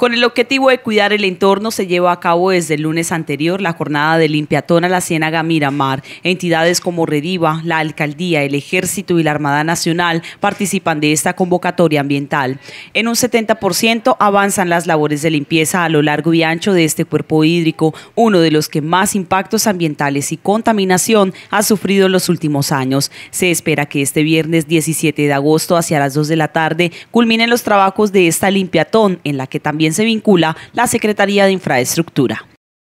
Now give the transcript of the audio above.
Con el objetivo de cuidar el entorno, se lleva a cabo desde el lunes anterior la jornada de limpiatón a la Ciénaga Miramar. Entidades como Rediva, la Alcaldía, el Ejército y la Armada Nacional participan de esta convocatoria ambiental. En un 70% avanzan las labores de limpieza a lo largo y ancho de este cuerpo hídrico, uno de los que más impactos ambientales y contaminación ha sufrido en los últimos años. Se espera que este viernes 17 de agosto, hacia las 2 de la tarde, culminen los trabajos de esta limpiatón, en la que también se vincula la Secretaría de Infraestructura.